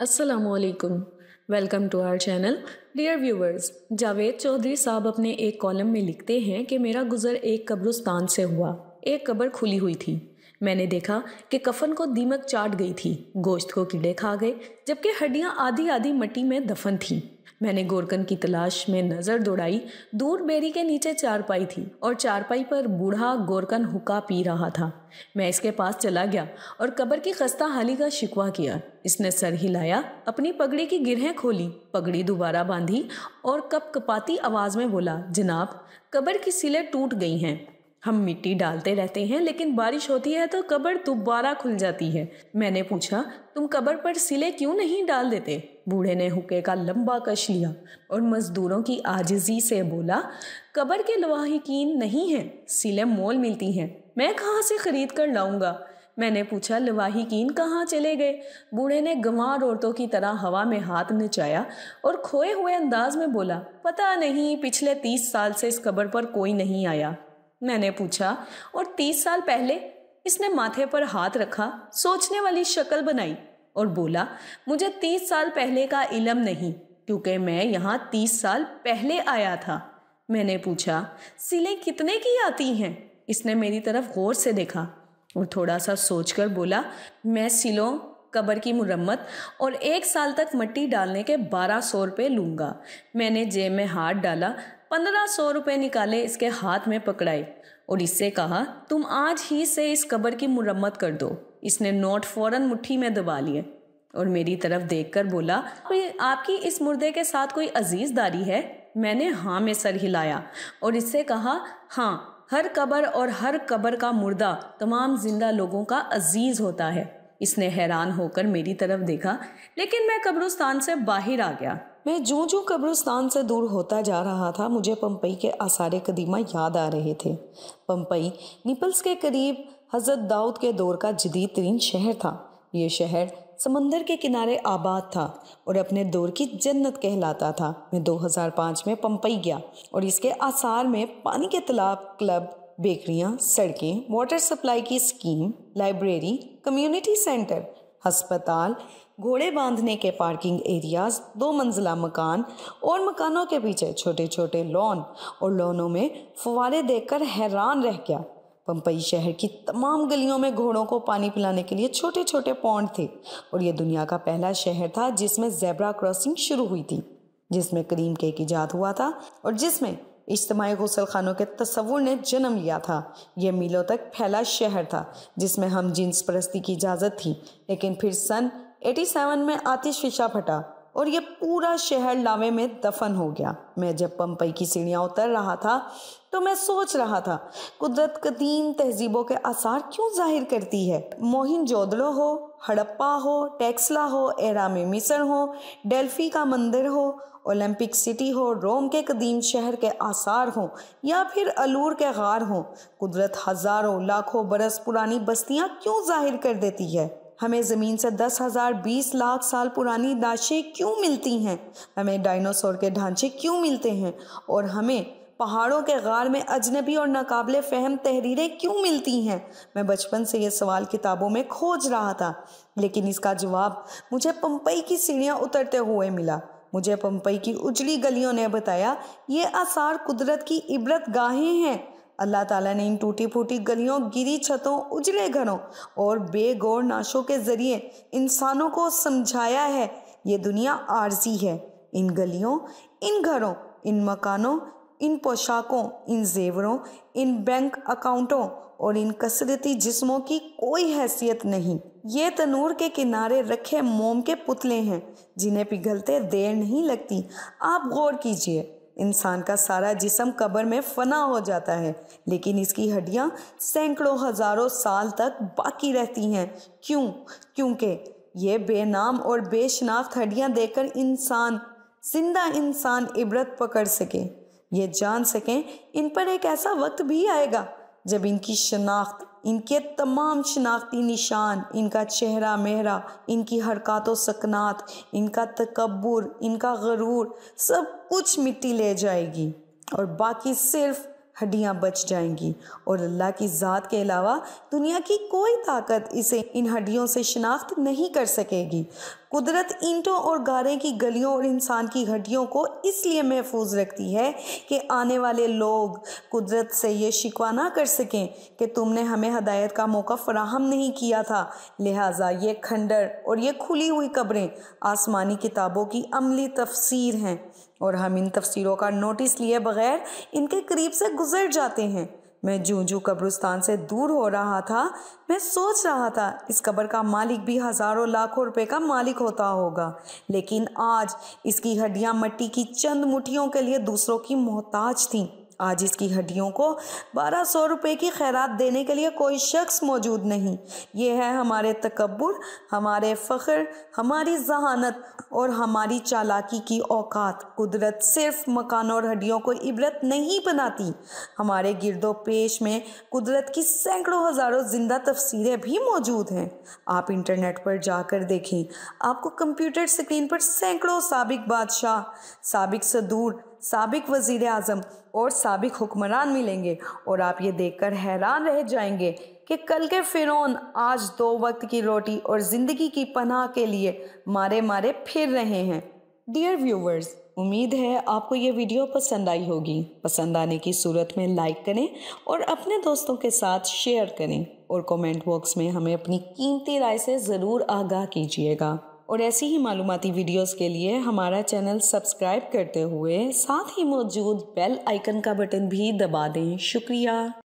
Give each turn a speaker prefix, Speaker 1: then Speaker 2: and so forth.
Speaker 1: असलकुम welcome to our channel dear viewers Javed Chaudhary साहब अपने एक कॉलम में लिखते हैं कि मेरा गुज़र एक कब्रस्तान से हुआ एक कब्र खुली हुई थी मैंने देखा कि कफन को दीमक चाट गई थी गोश्त को कीड़े खा गए जबकि हड्डियां आधी आधी मटी में दफन थीं मैंने गोरकन की तलाश में नज़र दौड़ाई दूर बेरी के नीचे चारपाई थी और चारपाई पर बूढ़ा गोरकन हुक्का पी रहा था मैं इसके पास चला गया और कबर की खस्ता हाली का शिकवा किया इसने सर हिलाया अपनी पगड़ी की गिरहें खोली पगड़ी दोबारा बांधी और कप कपाती आवाज़ में बोला जनाब कबर की सिलें टूट गई हैं हम मिट्टी डालते रहते हैं लेकिन बारिश होती है तो कबर दोबारा खुल जाती है मैंने पूछा तुम कबर पर सिले क्यों नहीं डाल देते बूढ़े ने हुक्के का लंबा कश लिया और मज़दूरों की आजिजी से बोला कबर के लवाहिकीन नहीं हैं सिले मोल मिलती हैं मैं कहाँ से ख़रीद कर लाऊंगा मैंने पूछा लवाहिकीन कहाँ चले गए बूढ़े ने गंवार औरतों की तरह हवा में हाथ नचाया और खोए हुए अंदाज में बोला पता नहीं पिछले तीस साल से इस कबर पर कोई नहीं आया मैंने पूछा और तीस साल पहले इसने माथे पर हाथ रखा सोचने वाली शक्ल बनाई और बोला मुझे तीस साल पहले का इलम नहीं क्योंकि मैं यहाँ तीस साल पहले आया था मैंने पूछा सिले कितने की आती हैं इसने मेरी तरफ गौर से देखा और थोड़ा सा सोचकर बोला मैं सिलों कबर की मुरम्मत और एक साल तक मट्टी डालने के बारह सौ रुपये लूँगा मैंने जेब में हाथ डाला पंद्रह सौ रुपये निकाले इसके हाथ में पकड़ाए और इससे कहा तुम आज ही से इस कब्र की मुरम्मत कर दो इसने नोट फौरन मुट्ठी में दबा लिए और मेरी तरफ देखकर बोला आपकी इस मुर्दे के साथ कोई अजीजदारी है मैंने हाँ में सर हिलाया और इससे कहा हाँ हर कब्र और हर कब्र का मुर्दा तमाम जिंदा लोगों का अजीज होता है इसने हैरान होकर मेरी तरफ देखा लेकिन मैं कब्रस्तान से बाहर आ गया
Speaker 2: मैं जो जो कब्रिस्तान से दूर होता जा रहा था मुझे पंपई के आसार कदीमा याद आ रहे थे पंपई निपल्स के करीब हज़रत दाऊद के दौर का जदीद तरीन शहर था ये शहर समंदर के किनारे आबाद था और अपने दौर की जन्नत कहलाता था मैं 2005 में पंपई गया और इसके आसार में पानी के तालाब क्लब बेकरियां, सड़कें वाटर सप्लाई की स्कीम लाइब्रेरी कम्युनिटी सेंटर अस्पताल घोड़े बांधने के पार्किंग एरियाज दो मंजिला मकान और मकानों के पीछे छोटे छोटे लॉन और लॉनों में फुवारे देखकर हैरान रह गया पंपई शहर की तमाम गलियों में घोड़ों को पानी पिलाने के लिए छोटे छोटे पौंड थे और यह दुनिया का पहला शहर था जिसमें जेबरा क्रॉसिंग शुरू हुई थी जिसमें करीम केक ईजाद हुआ था और जिसमें इज्तमी गसल खानों के तस्वुर ने जन्म लिया था यह मीलों तक फैला शहर था जिसमें हम जींस परस्ती की इजाज़त थी लेकिन फिर सन 87 में आतिश फिशा फटा और ये पूरा शहर लावे में दफन हो गया मैं जब पंपई की सीढ़ियाँ उतर रहा था तो मैं सोच रहा था कुदरत कदीम तहजीबों के आसार क्यों जाहिर करती है मोहिन जोदड़ो हो हड़प्पा हो टैक्सला हो एराम मिसर हो डेल्फी का मंदिर हो ओलंपिक सिटी हो रोम के कदीम शहर के आसार हो या फिर अलूर के गार हो कुदरत हज़ारों लाखों बरस पुरानी बस्तियाँ क्यों जाहिर कर देती है हमें ज़मीन से दस हज़ार बीस लाख साल पुरानी दाशें क्यों मिलती हैं हमें डायनासोर के ढांचे क्यों मिलते हैं और हमें पहाड़ों के गार में अजनबी और नाकबले फहम तहरीरें क्यों मिलती हैं मैं बचपन से ये सवाल किताबों में खोज रहा था लेकिन इसका जवाब मुझे पंपई की सीढ़ियाँ उतरते हुए मिला मुझे पंपई की उजली गलियों ने बताया ये आसार कुदरत की इबरत गाहें हैं अल्लाह ताला ने इन टूटी फूटी गलियों गिरी छतों उजले घरों और बेगौर नाशों के ज़रिए इंसानों को समझाया है ये दुनिया आर्जी है इन गलियों इन घरों इन मकानों इन पोशाकों इन जेवरों इन बैंक अकाउंटों और इन कसरती जिस्मों की कोई हैसियत नहीं ये तनूर के किनारे रखे मोम के पुतले हैं जिन्हें पिघलते देर नहीं लगती आप गौर कीजिए इंसान का सारा जिसम कब्र में फना हो जाता है लेकिन इसकी हड्डियाँ सैकड़ों हज़ारों साल तक बाकी रहती हैं क्यों क्योंकि ये बेनाम और बेशनाख्त हड्डियाँ देकर इंसान जिंदा इंसान इबरत पकड़ सके ये जान सकें इन पर एक ऐसा वक्त भी आएगा जब इनकी शनाख्त इनके तमाम शनाख्ती निशान इनका चेहरा मेहरा इनकी हरकत सकनात इनका तकबर इनका गरूर सब कुछ मिट्टी ले जाएगी और बाकी सिर्फ हड्डियां बच जाएंगी और अल्लाह की ज़ात के अलावा दुनिया की कोई ताकत इसे इन हड्डियों से शनाख्त नहीं कर सकेगी कुदरत ईंटों और गारे की गलियों और इंसान की हड्डियों को इसलिए महफूज रखती है कि आने वाले लोग कुदरत से ये शिकवा ना कर सकें कि तुमने हमें हदायत का मौका फराहम नहीं किया था लिहाजा ये खंडर और ये खुली हुई कब्रें आसमानी किताबों की अमली तफसीर हैं और हम इन तफसीरों का नोटिस लिए बगैर इनके करीब से गुजर जाते हैं मैं जूं जूं कब्रिस्तान से दूर हो रहा था मैं सोच रहा था इस कब्र का मालिक भी हज़ारों लाखों रुपए का मालिक होता होगा लेकिन आज इसकी हड्डियां मट्टी की चंद मुठियों के लिए दूसरों की मोहताज थीं आज इसकी हड्डियों को बारह सौ रुपये की खैरात देने के लिए कोई शख्स मौजूद नहीं ये है हमारे तकबर हमारे फ़ख्र हमारी जहानत और हमारी चालाकी की औकात कुदरत सिर्फ मकान और हड्डियों को इबरत नहीं बनाती हमारे गिरदो पेश में कुदरत की सैकड़ों हज़ारों ज़िंदा तफसीरें भी मौजूद हैं आप इंटरनेट पर जाकर देखें आपको कंप्यूटर स्क्रीन पर सैकड़ों सबक बादशाह सबक सदूर सबक वज़ी अजम और सबक हुक्मरान मिलेंगे और आप ये देखकर हैरान रह जाएंगे कि कल के फिरौन आज दो वक्त की रोटी और ज़िंदगी की पनाह के लिए मारे मारे फिर रहे हैं डियर व्यूवर्स उम्मीद है आपको ये वीडियो पसंद आई होगी पसंद आने की सूरत में लाइक करें और अपने दोस्तों के साथ शेयर करें और कमेंट बॉक्स में हमें अपनी कीमती राय से ज़रूर आगाह कीजिएगा और ऐसी ही मालूमती वीडियोस के लिए हमारा चैनल सब्सक्राइब करते हुए साथ ही मौजूद बेल आइकन का बटन भी दबा दें शुक्रिया